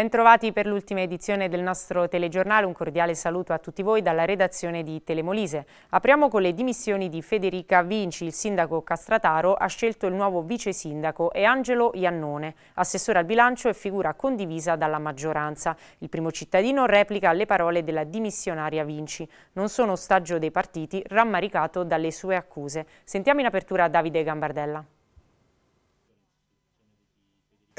Bentrovati per l'ultima edizione del nostro telegiornale, un cordiale saluto a tutti voi dalla redazione di Telemolise. Apriamo con le dimissioni di Federica Vinci, il sindaco Castrataro ha scelto il nuovo vice sindaco e Angelo Iannone, assessore al bilancio e figura condivisa dalla maggioranza. Il primo cittadino replica le parole della dimissionaria Vinci. Non sono ostaggio dei partiti, rammaricato dalle sue accuse. Sentiamo in apertura Davide Gambardella.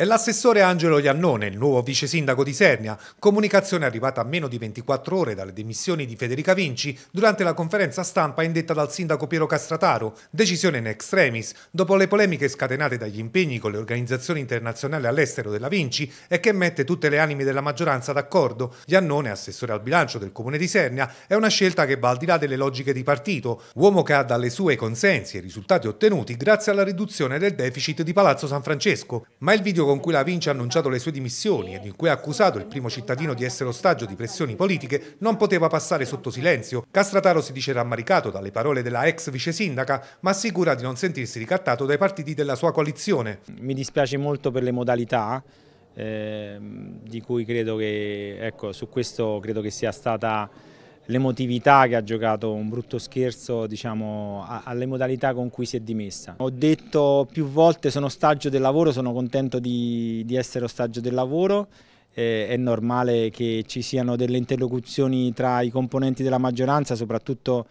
È l'assessore Angelo Iannone, il nuovo vice sindaco di Sernia, comunicazione arrivata a meno di 24 ore dalle dimissioni di Federica Vinci durante la conferenza stampa indetta dal sindaco Piero Castrataro, decisione in extremis, dopo le polemiche scatenate dagli impegni con le organizzazioni internazionali all'estero della Vinci e che mette tutte le anime della maggioranza d'accordo. Iannone, assessore al bilancio del comune di Sernia, è una scelta che va al di là delle logiche di partito, uomo che ha dalle sue consensi e risultati ottenuti grazie alla riduzione del deficit di Palazzo San Francesco, ma il video con cui la Vinci ha annunciato le sue dimissioni e in cui ha accusato il primo cittadino di essere ostaggio di pressioni politiche non poteva passare sotto silenzio. Castrataro si dice rammaricato dalle parole della ex vice sindaca, ma assicura di non sentirsi ricattato dai partiti della sua coalizione. Mi dispiace molto per le modalità, eh, di cui credo che, ecco, su questo credo che sia stata l'emotività che ha giocato un brutto scherzo diciamo, alle modalità con cui si è dimessa. Ho detto più volte sono ostaggio del lavoro, sono contento di, di essere ostaggio del lavoro, eh, è normale che ci siano delle interlocuzioni tra i componenti della maggioranza, soprattutto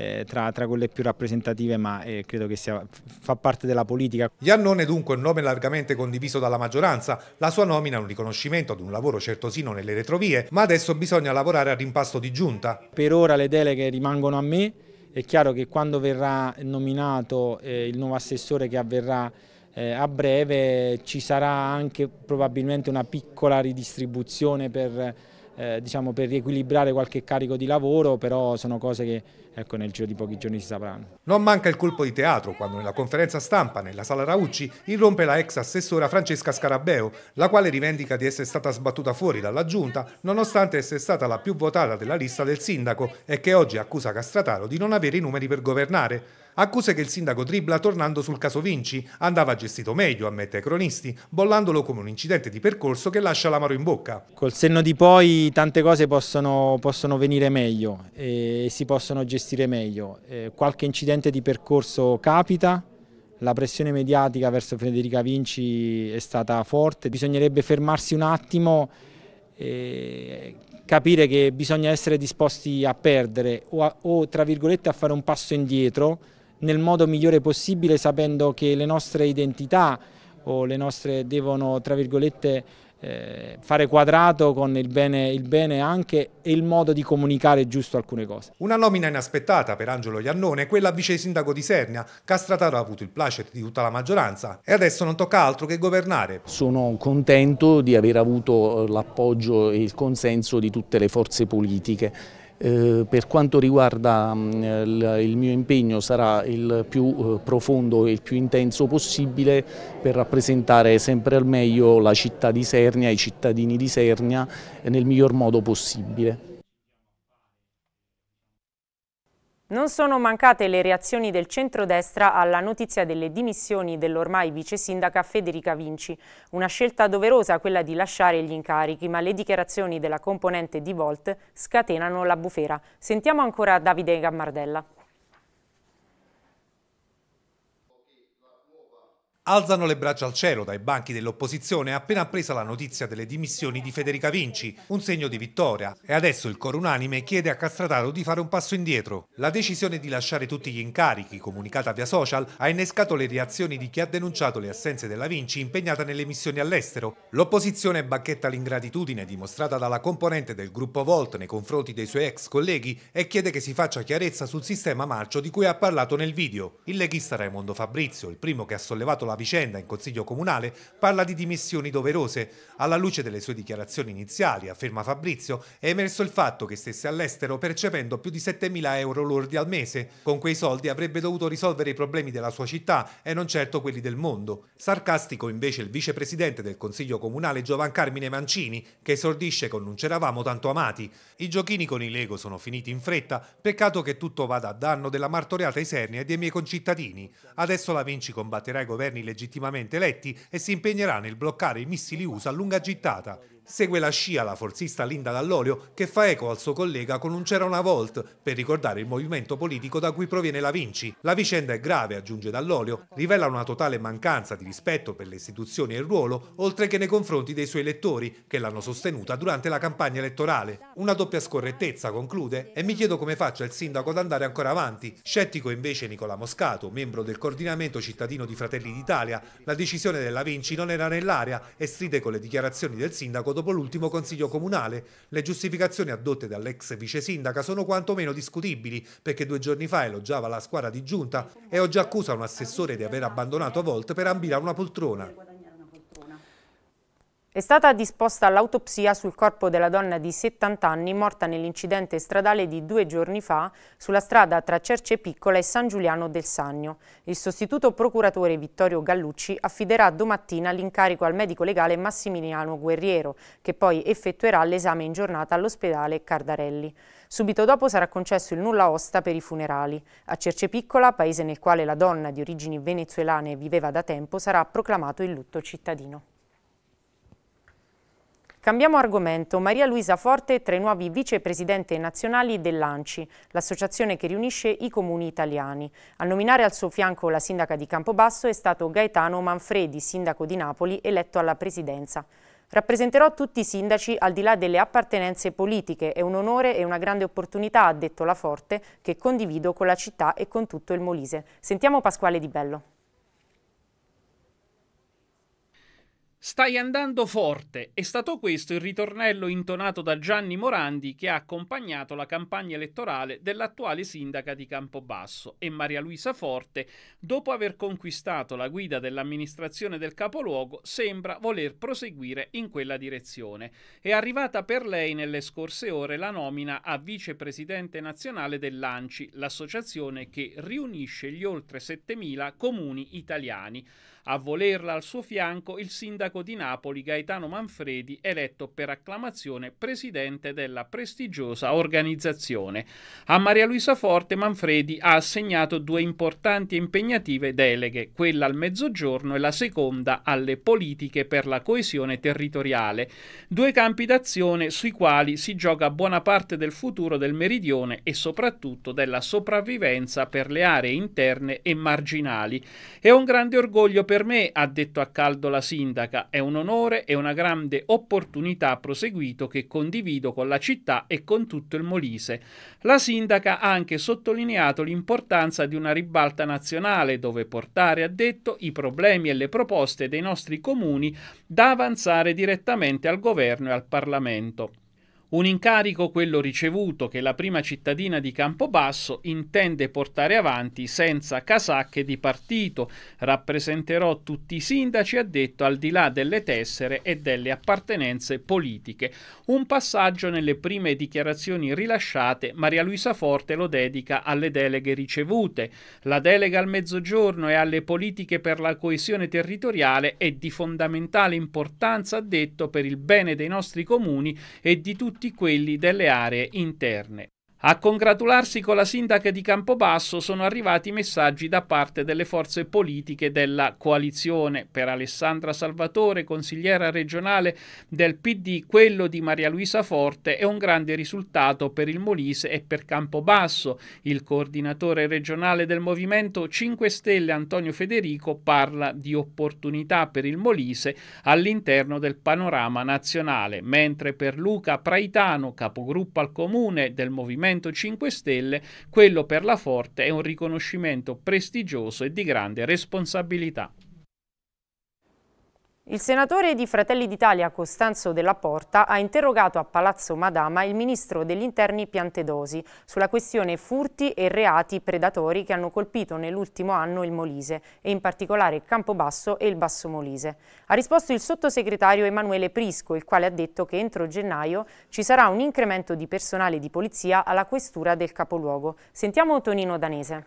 eh, tra, tra, quelle più rappresentative, ma eh, credo che sia, fa parte della politica. Iannone dunque è un nome largamente condiviso dalla maggioranza, la sua nomina è un riconoscimento ad un lavoro certosino nelle retrovie, ma adesso bisogna lavorare all'impasto di giunta. Per ora le deleghe rimangono a me, è chiaro che quando verrà nominato eh, il nuovo assessore che avverrà eh, a breve ci sarà anche probabilmente una piccola ridistribuzione per eh, diciamo per riequilibrare qualche carico di lavoro, però sono cose che ecco, nel giro di pochi giorni si sapranno. Non manca il colpo di teatro quando nella conferenza stampa nella sala Raucci irrompe la ex assessora Francesca Scarabeo, la quale rivendica di essere stata sbattuta fuori dalla giunta nonostante essere stata la più votata della lista del sindaco e che oggi accusa Castrataro di non avere i numeri per governare. Accuse che il sindaco tribla tornando sul caso Vinci. Andava gestito meglio, ammette ai cronisti, bollandolo come un incidente di percorso che lascia l'amaro in bocca. Col senno di poi tante cose possono, possono venire meglio e si possono gestire meglio. qualche incidente di percorso capita, la pressione mediatica verso Federica Vinci è stata forte, bisognerebbe fermarsi un attimo e capire che bisogna essere disposti a perdere o, a, o tra virgolette a fare un passo indietro nel modo migliore possibile sapendo che le nostre identità o le nostre devono tra virgolette eh, fare quadrato con il bene, il bene anche e il modo di comunicare giusto alcune cose. Una nomina inaspettata per Angelo Iannone è quella vice sindaco di Sernia. Castrataro ha avuto il placet di tutta la maggioranza e adesso non tocca altro che governare. Sono contento di aver avuto eh, l'appoggio e il consenso di tutte le forze politiche eh, per quanto riguarda mm, il, mio impegno sarà il più eh, profondo e il più intenso possibile per rappresentare sempre al meglio la città di Sernia, i cittadini di Sernia eh, nel miglior modo possibile. Non sono mancate le reazioni del centrodestra alla notizia delle dimissioni dell'ormai vice sindaca Federica Vinci, una scelta doverosa quella di lasciare gli incarichi, ma le dichiarazioni della componente di Volt scatenano la bufera. Sentiamo ancora Davide Gammardella. Alzano le braccia al cielo dai banchi dell'opposizione appena appresa la notizia delle dimissioni di Federica Vinci, un segno di vittoria, e adesso il coro unanime chiede a Castrataro di fare un passo indietro. La decisione di lasciare tutti gli incarichi, comunicata via social, ha innescato le reazioni di chi ha denunciato le assenze della Vinci impegnata nelle missioni all'estero. L'opposizione bacchetta l'ingratitudine dimostrata dalla componente del gruppo Volt nei confronti dei suoi ex colleghi e chiede che si faccia chiarezza sul sistema marcio di cui ha parlato nel video. Il leghista Raimondo Fabrizio, il primo che ha sollevato la la vicenda in Consiglio Comunale parla di dimissioni doverose. Alla luce delle sue dichiarazioni iniziali, afferma Fabrizio, è emerso il fatto che stesse all'estero percependo più di 7.000 euro lordi al mese. Con quei soldi avrebbe dovuto risolvere i problemi della sua città e non certo quelli del mondo. Sarcastico invece il vicepresidente del Consiglio Comunale Giovan Carmine Mancini, che esordisce con Non c'eravamo tanto amati. I giochini con i Lego sono finiti in fretta, peccato che tutto vada a danno della martoriata Isernia e dei miei concittadini. Adesso la Vinci combatterà i governi governi legittimamente eletti e si impegnerà nel bloccare i missili USA a lunga gittata segue la scia la forzista Linda Dall'Olio che fa eco al suo collega con un c'era una volta per ricordare il movimento politico da cui proviene la Vinci. La vicenda è grave, aggiunge Dall'Olio, rivela una totale mancanza di rispetto per le istituzioni e il ruolo, oltre che nei confronti dei suoi elettori che l'hanno sostenuta durante la campagna elettorale. Una doppia scorrettezza, conclude, e mi chiedo come faccia il sindaco ad andare ancora avanti. Scettico invece Nicola Moscato, membro del coordinamento cittadino di Fratelli d'Italia, la decisione della Vinci non era nell'aria e stride con le dichiarazioni del sindaco dopo l'ultimo Consiglio Comunale. Le giustificazioni addotte dall'ex vice sindaca sono quantomeno discutibili perché due giorni fa elogiava la squadra di giunta e oggi accusa un assessore di aver abbandonato Volt per ambire a una poltrona. È stata disposta l'autopsia sul corpo della donna di 70 anni morta nell'incidente stradale di due giorni fa sulla strada tra Cerce Piccola e San Giuliano del Sannio. Il sostituto procuratore Vittorio Gallucci affiderà domattina l'incarico al medico legale Massimiliano Guerriero, che poi effettuerà l'esame in giornata all'ospedale Cardarelli. Subito dopo sarà concesso il nulla osta per i funerali. A Cerce Piccola, paese nel quale la donna di origini venezuelane viveva da tempo, sarà proclamato il lutto cittadino. Cambiamo argomento. Maria Luisa Forte tra i nuovi vicepresidenti nazionali dell'ANCI, l'associazione che riunisce i comuni italiani. A nominare al suo fianco la sindaca di Campobasso è stato Gaetano Manfredi, sindaco di Napoli, eletto alla presidenza. Rappresenterò tutti i sindaci al di là delle appartenenze politiche, è un onore e una grande opportunità, ha detto la Forte, che condivido con la città e con tutto il Molise. Sentiamo Pasquale Di Bello. Stai andando forte. È stato questo il ritornello intonato da Gianni Morandi che ha accompagnato la campagna elettorale dell'attuale sindaca di Campobasso e Maria Luisa Forte, dopo aver conquistato la guida dell'amministrazione del capoluogo, sembra voler proseguire in quella direzione. È arrivata per lei nelle scorse ore la nomina a vicepresidente nazionale dell'ANCI, l'associazione che riunisce gli oltre 7.000 comuni italiani. A volerla al suo fianco il sindaco di Napoli Gaetano Manfredi, eletto per acclamazione presidente della prestigiosa organizzazione. A Maria Luisa Forte Manfredi ha assegnato due importanti e impegnative deleghe, quella al mezzogiorno e la seconda alle politiche per la coesione territoriale, due campi d'azione sui quali si gioca buona parte del futuro del meridione e soprattutto della sopravvivenza per le aree interne e marginali. È un grande orgoglio per me, ha detto a caldo la sindaca, è un onore e una grande opportunità, proseguito, che condivido con la città e con tutto il Molise. La sindaca ha anche sottolineato l'importanza di una ribalta nazionale dove portare, ha detto, i problemi e le proposte dei nostri comuni da avanzare direttamente al governo e al Parlamento. Un incarico, quello ricevuto, che la prima cittadina di Campobasso intende portare avanti senza casacche di partito. Rappresenterò tutti i sindaci, ha detto, al di là delle tessere e delle appartenenze politiche. Un passaggio nelle prime dichiarazioni rilasciate, Maria Luisa Forte lo dedica alle deleghe ricevute. La delega al mezzogiorno e alle politiche per la coesione territoriale è di fondamentale importanza, ha detto, per il bene dei nostri comuni e di tutti tutti quelli delle aree interne. A congratularsi con la sindaca di Campobasso sono arrivati messaggi da parte delle forze politiche della coalizione. Per Alessandra Salvatore, consigliera regionale del PD, quello di Maria Luisa Forte è un grande risultato per il Molise e per Campobasso. Il coordinatore regionale del Movimento 5 Stelle Antonio Federico parla di opportunità per il Molise all'interno del panorama nazionale, mentre per Luca Praitano, capogruppo al comune del Movimento Movimento 5 Stelle, quello per la Forte è un riconoscimento prestigioso e di grande responsabilità. Il senatore di Fratelli d'Italia Costanzo Della Porta ha interrogato a Palazzo Madama il ministro degli interni Piantedosi sulla questione furti e reati predatori che hanno colpito nell'ultimo anno il Molise e in particolare il Campobasso e il Basso Molise. Ha risposto il sottosegretario Emanuele Prisco il quale ha detto che entro gennaio ci sarà un incremento di personale di polizia alla questura del capoluogo. Sentiamo Tonino Danese.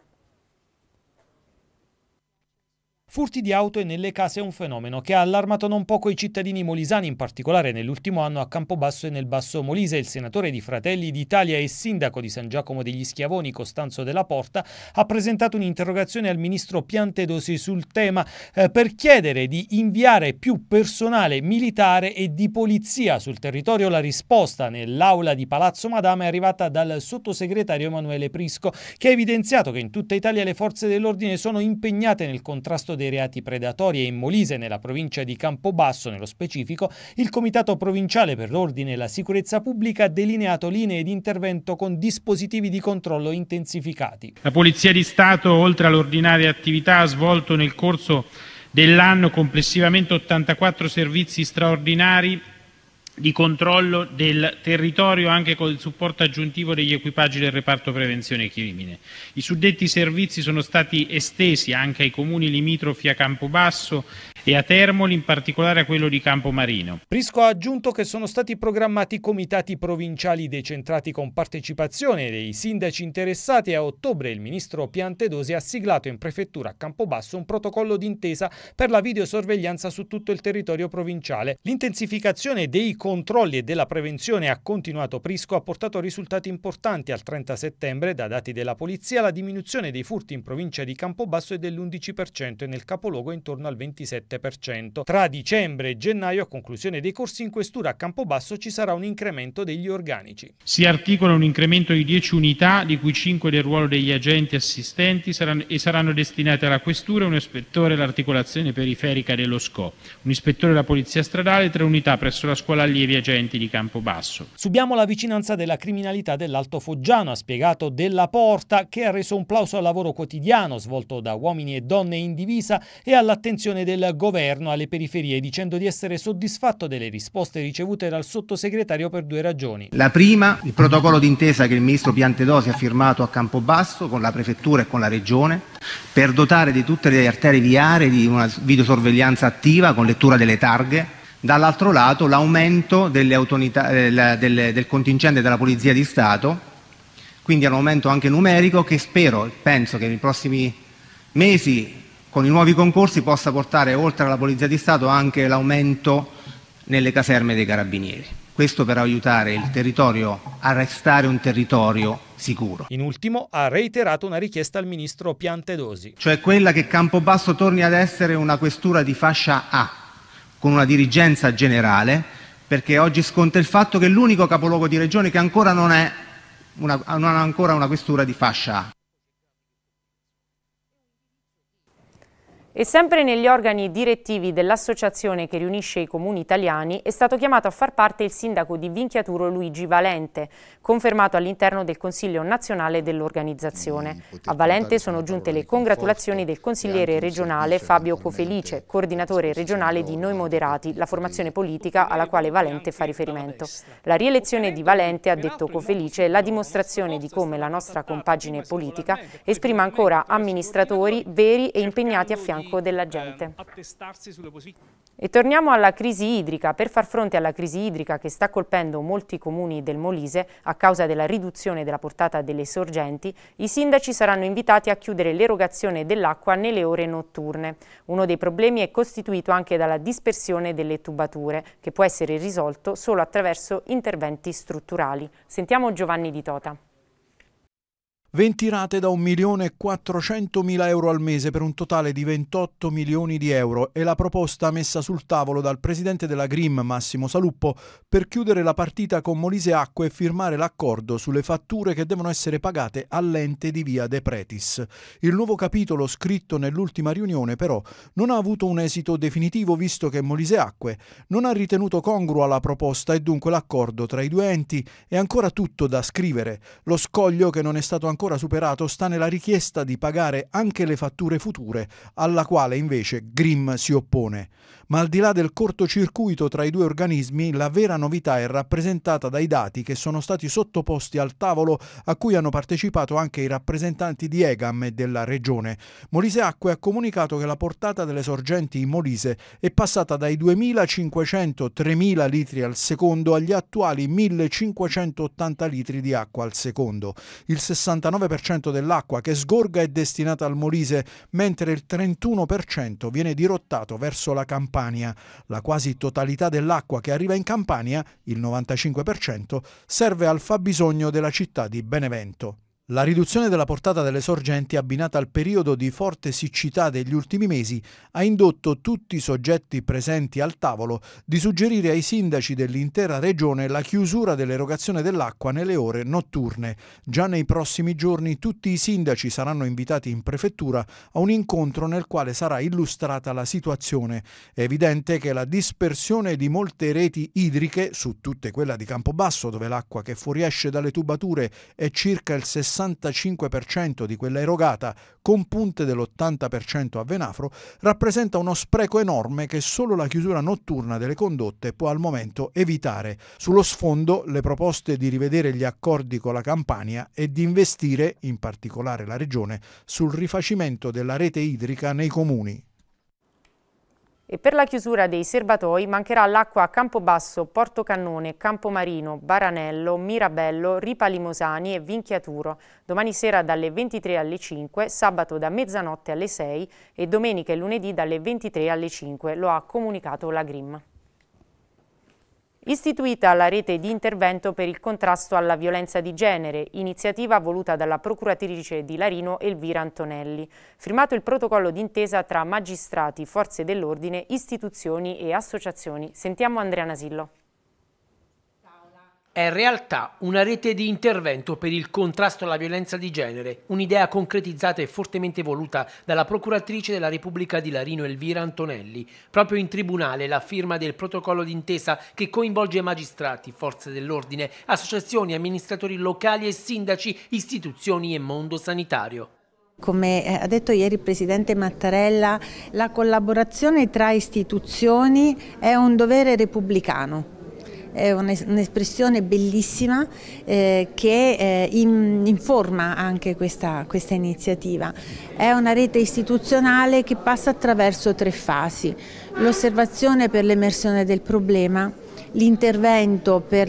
Furti di auto e nelle case è un fenomeno che ha allarmato non poco i cittadini molisani, in particolare nell'ultimo anno a Campobasso e nel Basso Molise. Il senatore di Fratelli d'Italia e sindaco di San Giacomo degli Schiavoni, Costanzo Della Porta, ha presentato un'interrogazione al ministro Piantedosi sul tema eh, per chiedere di inviare più personale militare e di polizia sul territorio. La risposta nell'aula di Palazzo Madama è arrivata dal sottosegretario Emanuele Prisco, che ha evidenziato che in tutta Italia le forze dell'ordine sono impegnate nel contrasto dei dei reati predatori e in Molise, nella provincia di Campobasso nello specifico, il Comitato Provinciale per l'Ordine e la Sicurezza Pubblica ha delineato linee di intervento con dispositivi di controllo intensificati. La Polizia di Stato, oltre all'ordinaria attività, ha svolto nel corso dell'anno complessivamente 84 servizi straordinari di controllo del territorio, anche con il supporto aggiuntivo degli equipaggi del reparto prevenzione crimine. I suddetti servizi sono stati estesi anche ai Comuni limitrofi a Campobasso e a Termoli, in particolare a quello di Campomarino. Prisco ha aggiunto che sono stati programmati comitati provinciali decentrati con partecipazione dei sindaci interessati a ottobre il ministro Piantedosi ha siglato in prefettura a Campobasso un protocollo d'intesa per la videosorveglianza su tutto il territorio provinciale. L'intensificazione dei controlli e della prevenzione ha continuato Prisco ha portato risultati importanti. Al 30 settembre, da dati della polizia, la diminuzione dei furti in provincia di Campobasso è dell'11% e nel capoluogo intorno al 27%. Tra dicembre e gennaio, a conclusione dei corsi in questura a Campobasso, ci sarà un incremento degli organici. Si articola un incremento di 10 unità, di cui 5 del ruolo degli agenti assistenti saranno, e saranno destinate alla questura un ispettore dell'articolazione periferica dello SCO, un ispettore della polizia stradale e tre unità presso la scuola allievi agenti di Campobasso. Subiamo la vicinanza della criminalità dell'Alto Foggiano, ha spiegato Della Porta, che ha reso un plauso al lavoro quotidiano svolto da uomini e donne in divisa e all'attenzione del governo alle periferie, dicendo di essere soddisfatto delle risposte ricevute dal sottosegretario per due ragioni. La prima, il protocollo d'intesa che il ministro Piantedosi ha firmato a Campobasso con la prefettura e con la regione per dotare di tutte le arterie viarie di una videosorveglianza attiva con lettura delle targhe dall'altro lato l'aumento del, eh, del contingente della Polizia di Stato, quindi un aumento anche numerico che spero, penso che nei prossimi mesi con i nuovi concorsi possa portare oltre alla Polizia di Stato anche l'aumento nelle caserme dei carabinieri. Questo per aiutare il territorio a restare un territorio sicuro. In ultimo ha reiterato una richiesta al ministro Piantedosi. Cioè quella che Campobasso torni ad essere una questura di fascia A, con una dirigenza generale, perché oggi sconta il fatto che l'unico capoluogo di regione che ancora non, è una, non ha ancora una questura di fascia A. E sempre negli organi direttivi dell'associazione che riunisce i comuni italiani è stato chiamato a far parte il sindaco di Vinchiaturo Luigi Valente, confermato all'interno del Consiglio nazionale dell'organizzazione. Mm, a Valente sono giunte le congratulazioni del consigliere regionale Fabio Cofelice, coordinatore regionale di Noi Moderati, la formazione politica alla quale Valente fa riferimento. La rielezione di Valente, ha detto Cofelice, è la dimostrazione di come la nostra compagine politica esprima ancora amministratori veri e impegnati a fianco banco della eh, gente. E torniamo alla crisi idrica. Per far fronte alla crisi idrica che sta colpendo molti comuni del Molise a causa della riduzione della portata delle sorgenti, i sindaci saranno invitati a chiudere l'erogazione dell'acqua nelle ore notturne. Uno dei problemi è costituito anche dalla dispersione delle tubature, che può essere risolto solo attraverso interventi strutturali. Sentiamo Giovanni Di Tota. 20 rate da 1.400.000 euro al mese per un totale di 28 milioni di euro è la proposta messa sul tavolo dal presidente della Grim Massimo Saluppo per chiudere la partita con Molise Acque e firmare l'accordo sulle fatture che devono essere pagate all'ente di via De Pretis. Il nuovo capitolo scritto nell'ultima riunione però non ha avuto un esito definitivo visto che Molise Acque non ha ritenuto congrua la proposta e dunque l'accordo tra i due enti è ancora tutto da scrivere. Lo scoglio che non è stato ancora ancora superato sta nella richiesta di pagare anche le fatture future, alla quale invece Grimm si oppone. Ma al di là del cortocircuito tra i due organismi, la vera novità è rappresentata dai dati che sono stati sottoposti al tavolo a cui hanno partecipato anche i rappresentanti di EGAM e della regione. Molise Acque ha comunicato che la portata delle sorgenti in Molise è passata dai 2.500-3.000 litri al secondo agli attuali 1.580 litri di acqua al secondo. Il 69% dell'acqua che sgorga è destinata al Molise, mentre il 31% viene dirottato verso la campagna Campania. La quasi totalità dell'acqua che arriva in Campania, il 95%, serve al fabbisogno della città di Benevento. La riduzione della portata delle sorgenti abbinata al periodo di forte siccità degli ultimi mesi ha indotto tutti i soggetti presenti al tavolo di suggerire ai sindaci dell'intera regione la chiusura dell'erogazione dell'acqua nelle ore notturne. Già nei prossimi giorni tutti i sindaci saranno invitati in prefettura a un incontro nel quale sarà illustrata la situazione. È evidente che la dispersione di molte reti idriche, su tutte quella di Campobasso dove l'acqua che fuoriesce dalle tubature è circa il 60 65% di quella erogata con punte dell'80% a Venafro rappresenta uno spreco enorme che solo la chiusura notturna delle condotte può al momento evitare. Sullo sfondo le proposte di rivedere gli accordi con la Campania e di investire, in particolare la Regione, sul rifacimento della rete idrica nei comuni e per la chiusura dei serbatoi mancherà l'acqua a Campobasso, Portocannone, Campomarino, Baranello, Mirabello, Ripa Limosani e Vinchiaturo, domani sera dalle 23 alle 5, sabato da mezzanotte alle 6 e domenica e lunedì dalle 23 alle 5, lo ha comunicato la Grimm. Istituita la rete di intervento per il contrasto alla violenza di genere, iniziativa voluta dalla procuratrice di Larino Elvira Antonelli. Firmato il protocollo d'intesa tra magistrati, forze dell'ordine, istituzioni e associazioni. Sentiamo Andrea Nasillo. È in realtà una rete di intervento per il contrasto alla violenza di genere, un'idea concretizzata e fortemente voluta dalla procuratrice della Repubblica di Larino Elvira Antonelli. Proprio in tribunale la firma del protocollo d'intesa che coinvolge magistrati, forze dell'ordine, associazioni, amministratori locali e sindaci, istituzioni e mondo sanitario. Come eh, ha detto ieri il Presidente Mattarella, la collaborazione tra istituzioni è un dovere repubblicano è un'espressione bellissima eh, che eh, in, informa anche questa, questa, iniziativa. È una rete istituzionale che passa attraverso tre fasi, l'osservazione per l'emersione del problema, l'intervento per,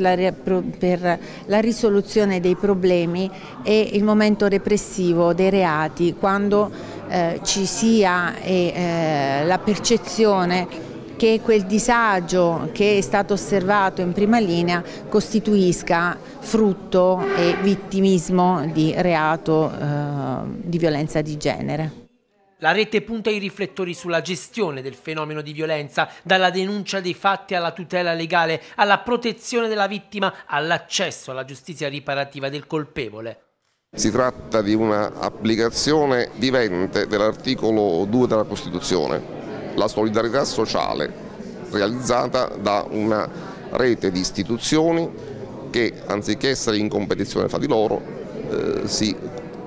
per, la risoluzione dei problemi e il momento repressivo dei reati quando eh, ci sia eh, la percezione che quel disagio che è stato osservato in prima linea costituisca frutto e vittimismo di reato eh, di violenza di genere. La rete punta i riflettori sulla gestione del fenomeno di violenza, dalla denuncia dei fatti alla tutela legale, alla protezione della vittima, all'accesso alla giustizia riparativa del colpevole. Si tratta di un'applicazione vivente dell'articolo 2 della Costituzione, la solidarietà sociale realizzata da una rete di istituzioni che anziché essere in competizione fra di loro eh, si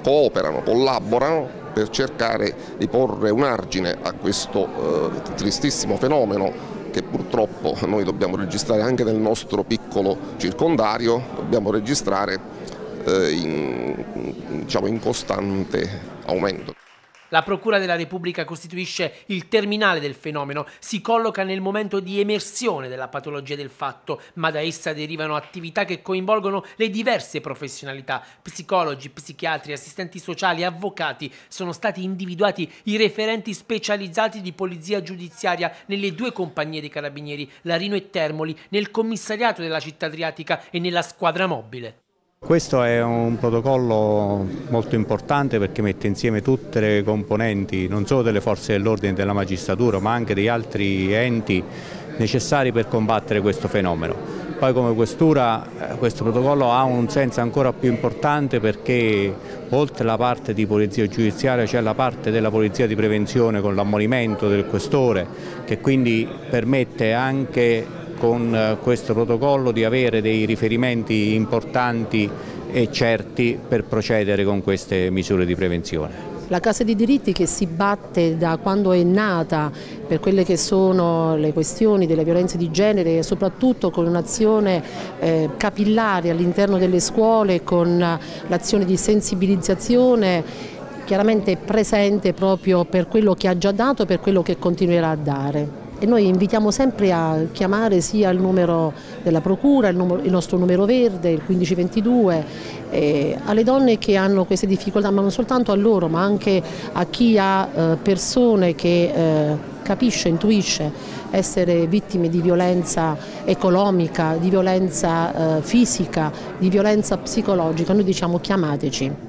cooperano, collaborano per cercare di porre un argine a questo eh, tristissimo fenomeno che purtroppo noi dobbiamo registrare anche nel nostro piccolo circondario, dobbiamo registrare eh, in, diciamo, in costante aumento. La Procura della Repubblica costituisce il terminale del fenomeno, si colloca nel momento di emersione della patologia del fatto, ma da essa derivano attività che coinvolgono le diverse professionalità. Psicologi, psichiatri, assistenti sociali, avvocati sono stati individuati i referenti specializzati di polizia giudiziaria nelle due compagnie dei carabinieri, Larino e Termoli, nel commissariato della città adriatica e nella squadra mobile. Questo è un protocollo molto importante perché mette insieme tutte le componenti, non solo delle forze dell'ordine e della magistratura, ma anche degli altri enti necessari per combattere questo fenomeno. Poi come questura eh, questo protocollo ha un senso ancora più importante perché oltre alla parte di polizia giudiziaria c'è la parte della polizia di prevenzione con l'ammonimento del questore che quindi permette anche con eh, questo protocollo di avere dei riferimenti importanti e certi per procedere con queste misure di prevenzione. La Casa dei diritti che si batte da quando è nata per quelle che sono le questioni delle violenze di genere e soprattutto con un'azione eh, capillare all'interno delle scuole, con l'azione di sensibilizzazione chiaramente presente proprio per quello che ha già dato e per quello che continuerà a dare e noi invitiamo sempre a chiamare sia il numero della procura, il, numero, il nostro numero verde, il 1522, eh, alle donne che hanno queste difficoltà, ma non soltanto a loro, ma anche a chi ha eh, persone che eh, capisce, intuisce essere vittime di violenza economica, di violenza eh, fisica, di violenza psicologica, noi diciamo chiamateci.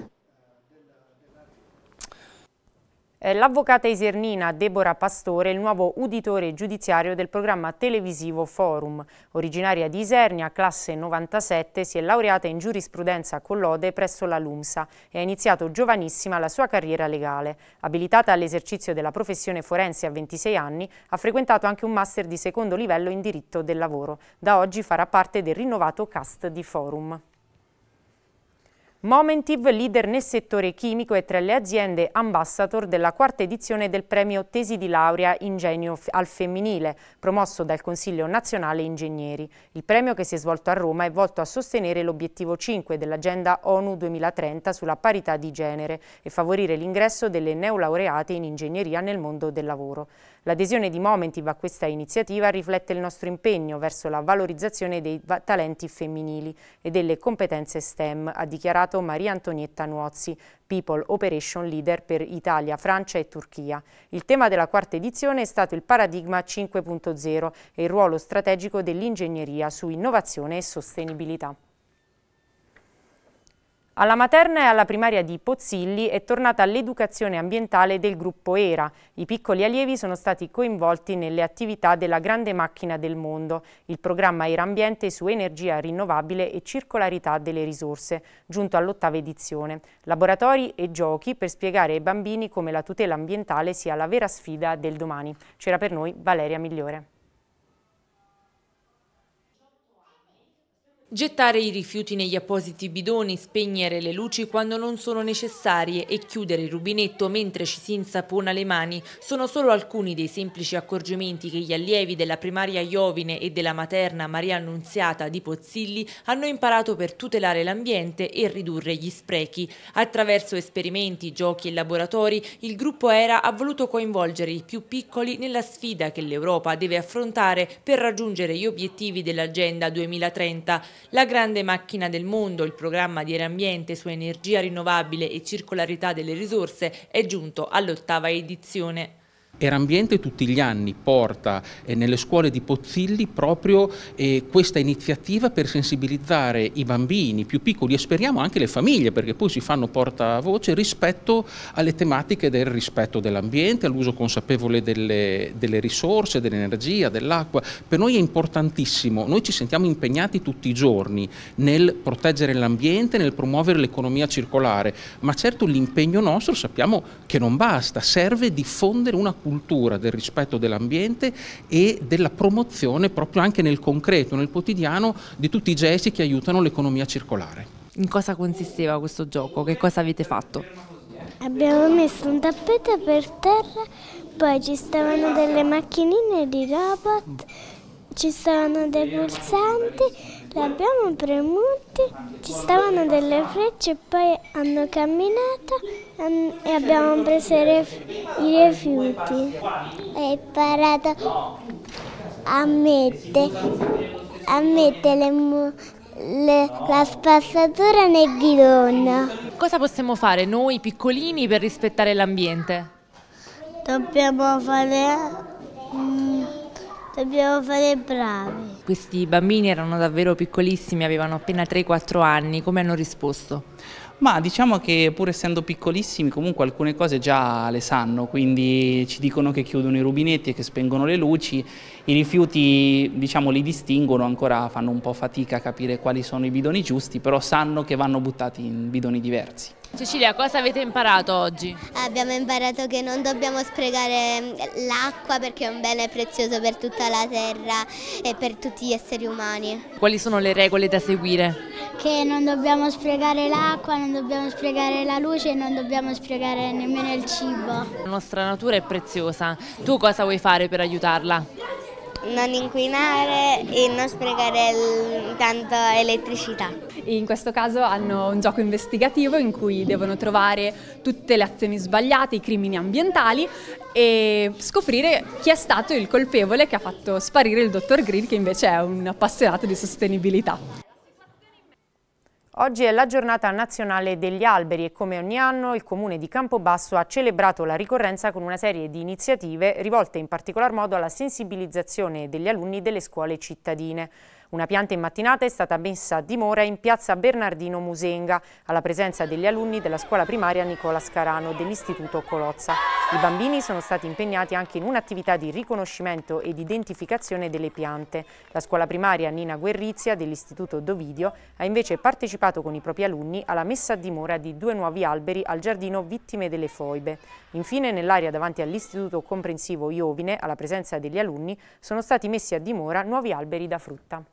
Eh, l'avvocata isernina Deborah Pastore il nuovo uditore giudiziario del programma televisivo Forum. Originaria di Isernia, classe 97, si è laureata in giurisprudenza con lode presso la LUMSA e ha iniziato giovanissima la sua carriera legale. Abilitata all'esercizio della professione forense a 26 anni, ha frequentato anche un master di secondo livello in diritto del lavoro. Da oggi farà parte del rinnovato cast di Forum. Momentiv, leader nel settore chimico, e tra le aziende ambassador della quarta edizione del premio Tesi di laurea Ingegno al femminile, promosso dal Consiglio nazionale Ingegneri. Il premio che si è svolto a Roma è volto a sostenere l'obiettivo 5 dell'Agenda ONU 2030 sulla parità di genere e favorire l'ingresso delle neolaureate in ingegneria nel mondo del lavoro. L'adesione di Momentiv a questa iniziativa riflette il nostro impegno verso la valorizzazione dei talenti femminili e delle competenze STEM, ha dichiarato Maria Antonietta Nuozzi, People Operation Leader per Italia, Francia e Turchia. Il tema della quarta edizione è stato il paradigma 5.0 e il ruolo strategico dell'ingegneria su innovazione e sostenibilità. Alla materna e alla primaria di Pozzilli è tornata l'educazione ambientale del gruppo ERA. I piccoli allievi sono stati coinvolti nelle attività della grande macchina del mondo, il programma ERA Ambiente su energia rinnovabile e circolarità delle risorse, giunto all'ottava edizione. Laboratori e giochi per spiegare ai bambini come la tutela ambientale sia la vera sfida del domani. C'era per noi Valeria Migliore. Gettare i rifiuti negli appositi bidoni, spegnere le luci quando non sono necessarie e chiudere il rubinetto mentre ci si insapona le mani sono solo alcuni dei semplici accorgimenti che gli allievi della primaria Iovine e della materna Maria Annunziata di Pozzilli hanno imparato per tutelare l'ambiente e ridurre gli sprechi. Attraverso esperimenti, giochi e laboratori il gruppo ERA ha voluto coinvolgere i più piccoli nella sfida che l'Europa deve affrontare per raggiungere gli obiettivi dell'Agenda 2030 la grande macchina del mondo, il programma di Erambiente su energia rinnovabile e circolarità delle risorse, è giunto all'ottava edizione. Era ambiente tutti gli anni porta eh, nelle scuole di Pozzilli proprio eh, questa iniziativa per sensibilizzare i bambini più piccoli e speriamo anche le famiglie perché poi si fanno portavoce rispetto alle tematiche del rispetto dell'ambiente, all'uso consapevole delle, delle risorse, dell'energia, dell'acqua. Per noi è importantissimo, noi ci sentiamo impegnati tutti i giorni nel proteggere l'ambiente, nel promuovere l'economia circolare, ma certo l'impegno nostro sappiamo che non basta, serve diffondere una cultura cultura del rispetto dell'ambiente e della promozione proprio anche nel concreto, nel quotidiano, di tutti i gesti che aiutano l'economia circolare. In cosa consisteva questo gioco? Che cosa avete fatto? Abbiamo messo un tappeto per terra, poi ci stavano delle macchinine di robot, ci stavano dei pulsanti le abbiamo premute, ci stavano delle frecce, e poi hanno camminato e abbiamo preso i rifiuti. Ho imparato a mettere, a mettere le, le, la spazzatura nel bidon. Cosa possiamo fare noi piccolini per rispettare l'ambiente? Dobbiamo fare... Mm, dobbiamo fare bravi. Questi bambini erano davvero piccolissimi, avevano appena 3-4 anni, come hanno risposto? Ma diciamo che pur essendo piccolissimi comunque alcune cose già le sanno, quindi ci dicono che chiudono i rubinetti e che spengono le luci, i rifiuti diciamo li distinguono, ancora fanno un po' fatica a capire quali sono i bidoni giusti, però sanno che vanno buttati in bidoni diversi. Cecilia, cosa avete imparato oggi? Abbiamo imparato che non dobbiamo sprecare l'acqua perché è un bene prezioso per tutta la terra e per tutti gli esseri umani. Quali sono le regole da seguire? Che non dobbiamo sprecare l'acqua, non dobbiamo sprecare la luce e non dobbiamo sprecare nemmeno il cibo. La nostra natura è preziosa. Tu cosa vuoi fare per aiutarla? non inquinare e non sprecare tanto elettricità. In questo caso hanno un gioco investigativo in cui devono trovare tutte le azioni sbagliate, i crimini ambientali e scoprire chi è stato il colpevole che ha fatto sparire il dottor Green che invece è un appassionato di sostenibilità. Oggi è la giornata nazionale degli alberi e come ogni anno il comune di Campobasso ha celebrato la ricorrenza con una serie di iniziative rivolte in particolar modo alla sensibilizzazione degli alunni delle scuole cittadine. Una pianta in mattinata è stata messa a dimora in piazza Bernardino Musenga, alla presenza degli alunni della scuola primaria Nicola Scarano dell'Istituto Colozza. I bambini sono stati impegnati anche in un'attività di riconoscimento ed identificazione delle piante. La scuola primaria Nina Guerrizia dell'Istituto Dovidio ha invece partecipato con i propri alunni alla messa a dimora di due nuovi alberi al giardino Vittime delle Foibe. Infine, nell'area davanti all'Istituto Comprensivo Iovine, alla presenza degli alunni, sono stati messi a dimora nuovi alberi da frutta.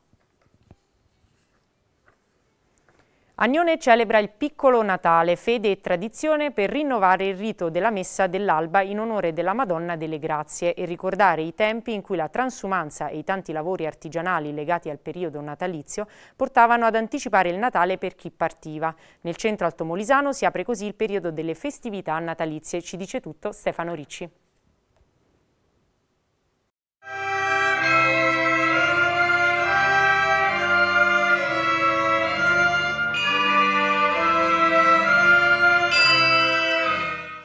Agnone celebra il piccolo Natale, fede e tradizione per rinnovare il rito della messa dell'alba in onore della Madonna delle Grazie e ricordare i tempi in cui la transumanza e i tanti lavori artigianali legati al periodo natalizio portavano ad anticipare il Natale per chi partiva. Nel centro altomolisano si apre così il periodo delle festività natalizie, ci dice tutto Stefano Ricci.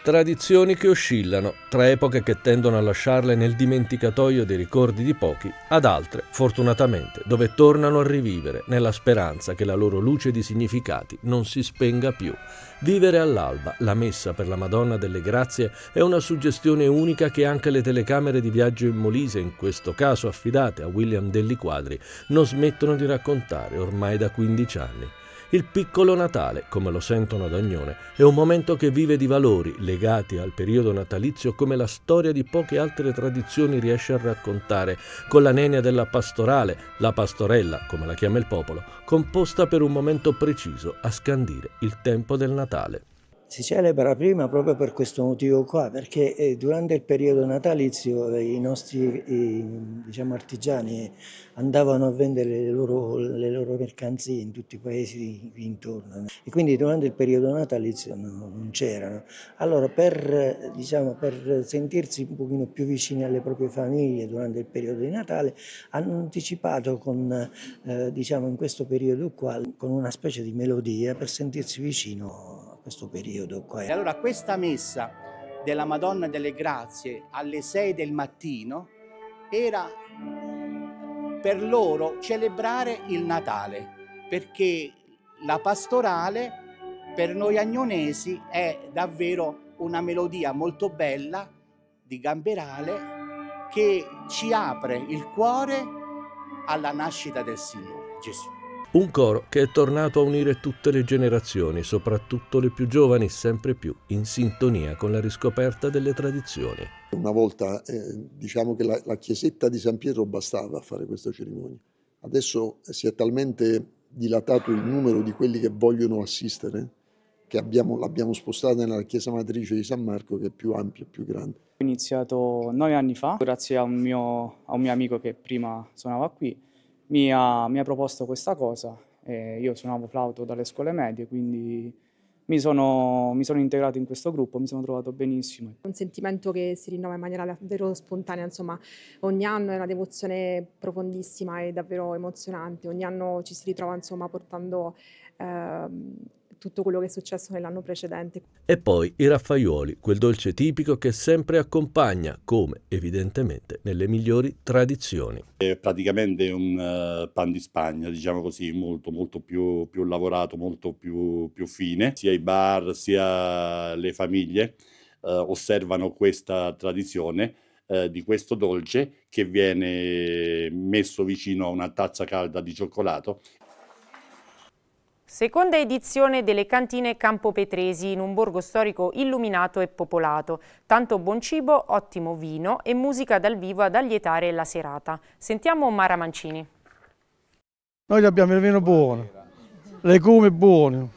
Tradizioni che oscillano tra epoche che tendono a lasciarle nel dimenticatoio dei ricordi di pochi, ad altre, fortunatamente, dove tornano a rivivere nella speranza che la loro luce di significati non si spenga più. Vivere all'alba, la messa per la Madonna delle Grazie, è una suggestione unica che anche le telecamere di viaggio in Molise, in questo caso affidate a William Delli Quadri, non smettono di raccontare ormai da 15 anni. Il piccolo Natale, come lo sentono ad Agnone, è un momento che vive di valori legati al periodo natalizio come la storia di poche altre tradizioni riesce a raccontare, con la nenia della pastorale, la pastorella, come la chiama il popolo, composta per un momento preciso a scandire il tempo del Natale si celebra prima proprio per questo motivo qua, perché eh, durante il periodo natalizio eh, i nostri i, diciamo, artigiani andavano a vendere le loro, le loro, mercanzie in tutti i paesi intorno e quindi durante il periodo natalizio non c'erano. Allora per, diciamo, per sentirsi un pochino più vicini alle proprie famiglie durante il periodo di Natale hanno anticipato con, eh, diciamo, in questo periodo qua con una specie di melodia per sentirsi vicino questo periodo qua. E allora questa messa della Madonna delle Grazie alle 6 del mattino era per loro celebrare il Natale, perché la pastorale per noi agnonesi è davvero una melodia molto bella di Gamberale che ci apre il cuore alla nascita del Signore Gesù. Un coro che è tornato a unire tutte le generazioni, soprattutto le più giovani, sempre più in sintonia con la riscoperta delle tradizioni. Una volta eh, diciamo che la, la, chiesetta di San Pietro bastava a fare questa cerimonia. Adesso si è talmente dilatato il numero di quelli che vogliono assistere che abbiamo, l'abbiamo spostata nella chiesa matrice di San Marco che è più ampia e più grande. Ho iniziato nove anni fa grazie a un mio, a un mio amico che prima suonava qui mi ha, mi ha proposto questa cosa. E io suonavo flauto dalle scuole medie, quindi mi sono, mi sono, integrato in questo gruppo, mi sono trovato benissimo. Un sentimento che si rinnova in maniera davvero spontanea, insomma ogni anno è una devozione profondissima e davvero emozionante, ogni anno ci si ritrova insomma portando... Ehm, tutto quello che è successo nell'anno precedente. E poi i raffaioli, quel dolce tipico che sempre accompagna, come evidentemente nelle migliori tradizioni. È praticamente un uh, pan di Spagna, diciamo così, molto, molto più, più lavorato, molto più, più fine, sia i bar sia le famiglie. Uh, osservano questa tradizione eh, di questo dolce che viene messo vicino a una tazza calda di cioccolato Seconda edizione delle cantine Campopetresi in un borgo storico illuminato e popolato. Tanto buon cibo, ottimo vino e musica dal vivo ad allietare la serata. Sentiamo Mara Mancini. Noi abbiamo il vino buono, legumi buoni,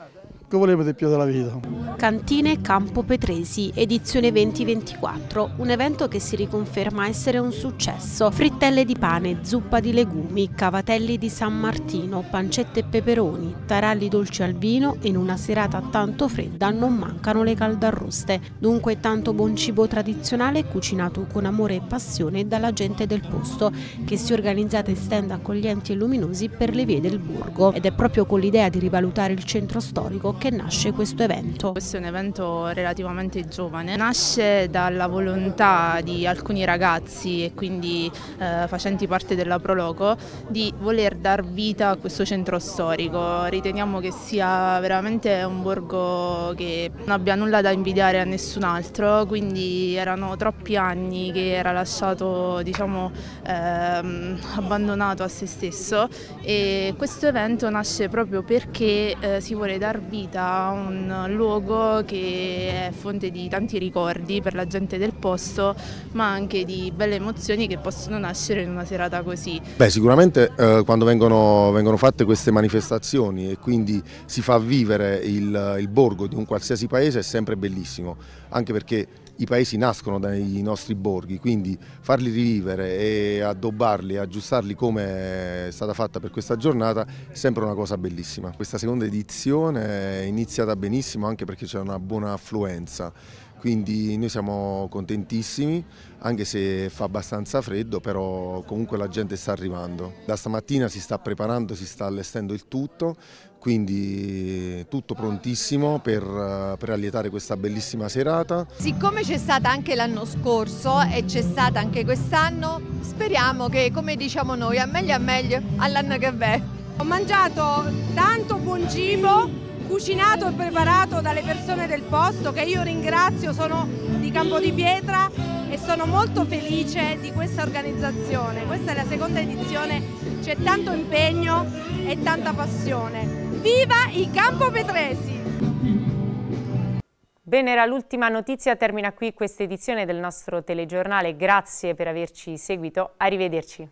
che voleva di più della vita? Cantine Campo Petresi, edizione 2024, un evento che si riconferma essere un successo. Frittelle di pane, zuppa di legumi, cavatelli di San Martino, pancette e peperoni, taralli dolci al vino e in una serata tanto fredda non mancano le caldarroste. Dunque tanto buon cibo tradizionale cucinato con amore e passione dalla gente del posto che si è organizzata in stand accoglienti e luminosi per le vie del borgo. Ed è proprio con l'idea di rivalutare il centro storico che che nasce questo evento. Questo è un evento relativamente giovane, nasce dalla volontà di alcuni ragazzi e quindi eh, facenti parte della Proloco di voler dar vita a questo centro storico. Riteniamo che sia veramente un borgo che non abbia nulla da invidiare a nessun altro, quindi erano troppi anni che era lasciato diciamo, ehm, abbandonato a se stesso e questo evento nasce proprio perché eh, si vuole dar vita vita, un luogo che è fonte di tanti ricordi per la gente del posto, ma anche di belle emozioni che possono nascere in una serata così. Beh, sicuramente eh, quando vengono, vengono, fatte queste manifestazioni e quindi si fa vivere il, il borgo di un qualsiasi paese è sempre bellissimo, anche perché i paesi nascono dai nostri borghi, quindi farli rivivere e addobbarli, aggiustarli come è stata fatta per questa giornata è sempre una cosa bellissima. Questa seconda edizione è iniziata benissimo anche perché c'è una buona affluenza quindi noi siamo contentissimi, anche se fa abbastanza freddo, però comunque la gente sta arrivando. Da stamattina si sta preparando, si sta allestendo il tutto, quindi tutto prontissimo per, eh, per allietare questa bellissima serata. Siccome c'è stata anche l'anno scorso e c'è stata anche quest'anno, speriamo che, come diciamo noi, a meglio a meglio all'anno che è. Ho mangiato tanto buon cibo, cucinato e preparato dalle persone del posto che io ringrazio, sono di Campo di Pietra e sono molto felice di questa organizzazione. Questa è la seconda edizione, c'è tanto impegno e tanta passione. Viva i Campo Petresi! Bene, era l'ultima notizia, termina qui questa edizione del nostro telegiornale. Grazie per averci seguito, arrivederci.